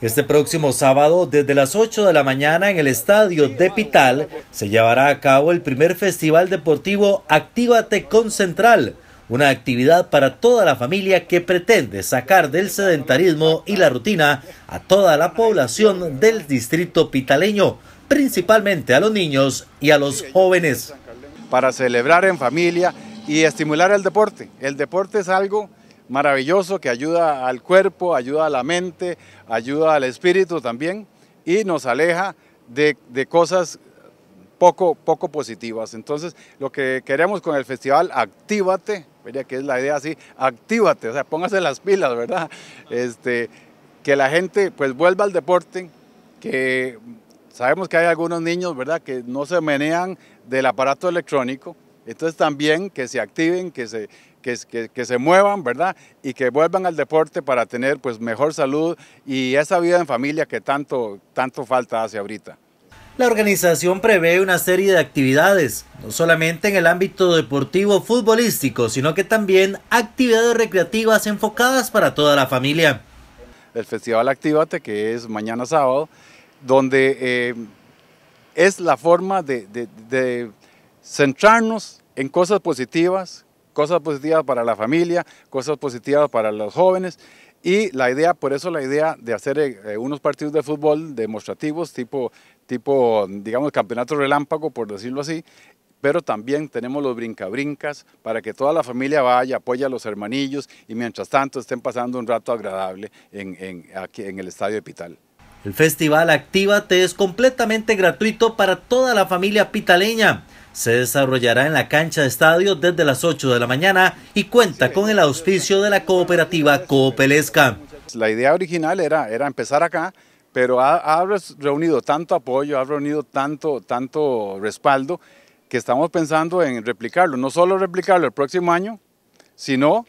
Este próximo sábado, desde las 8 de la mañana en el estadio de Pital, se llevará a cabo el primer festival deportivo Actívate con Central, una actividad para toda la familia que pretende sacar del sedentarismo y la rutina a toda la población del distrito pitaleño, principalmente a los niños y a los jóvenes. Para celebrar en familia y estimular el deporte. El deporte es algo maravilloso que ayuda al cuerpo, ayuda a la mente, ayuda al espíritu también y nos aleja de, cosas poco, poco positivas. Entonces, lo que queremos con el festival, actívate, vería que es la idea así, actívate, o sea, póngase las pilas, ¿verdad? Este, que la gente pues vuelva al deporte, que sabemos que hay algunos niños, ¿verdad?, que no se menean del aparato electrónico, entonces también que se activen, que se, que, se muevan, ¿verdad? Y que vuelvan al deporte para tener pues mejor salud y esa vida en familia que tanto, tanto falta hace ahorita. La organización prevé una serie de actividades, no solamente en el ámbito deportivo futbolístico, sino que también actividades recreativas enfocadas para toda la familia. El Festival Actívate, que es mañana sábado, donde eh, es la forma de centrarnos en cosas positivas, cosas positivas para la familia, cosas positivas para los jóvenes y la idea, por eso la idea de hacer eh, eh, unos partidos de fútbol demostrativos tipo, tipo digamos, campeonato relámpago, por decirlo así, pero también tenemos los brincabrincas para que toda la familia vaya, apoye a los hermanillos y mientras tanto estén pasando un rato agradable en, aquí en el Estadio de Pital. El festival Actívate es completamente gratuito para toda la familia pitaleña se desarrollará en la cancha de estadio desde las 8 de la mañana y cuenta con el auspicio de la cooperativa Coopelesca. La idea original era, era empezar acá, pero ha, reunido tanto apoyo, ha reunido tanto, tanto respaldo que estamos pensando en replicarlo, no solo replicarlo el próximo año, sino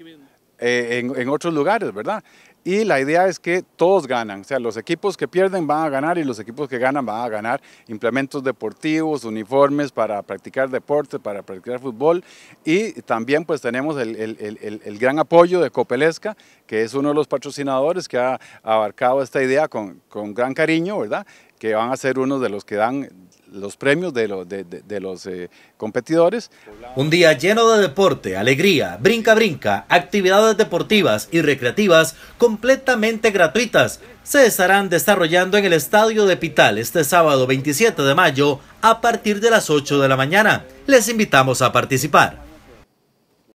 eh, en, otros lugares, ¿verdad? Y la idea es que todos ganan, o sea, los equipos que pierden van a ganar y los equipos que ganan van a ganar implementos deportivos, uniformes para practicar deporte, para practicar fútbol y también pues tenemos el, el, el, gran apoyo de Copelesca, que es uno de los patrocinadores que ha abarcado esta idea con, con gran cariño, ¿verdad? Que van a ser uno de los que dan los premios de, de, los eh, competidores. Un día lleno de deporte, alegría, brinca brinca, actividades deportivas y recreativas completamente gratuitas se estarán desarrollando en el Estadio de Pital este sábado 27 de mayo a partir de las 8 de la mañana. Les invitamos a participar.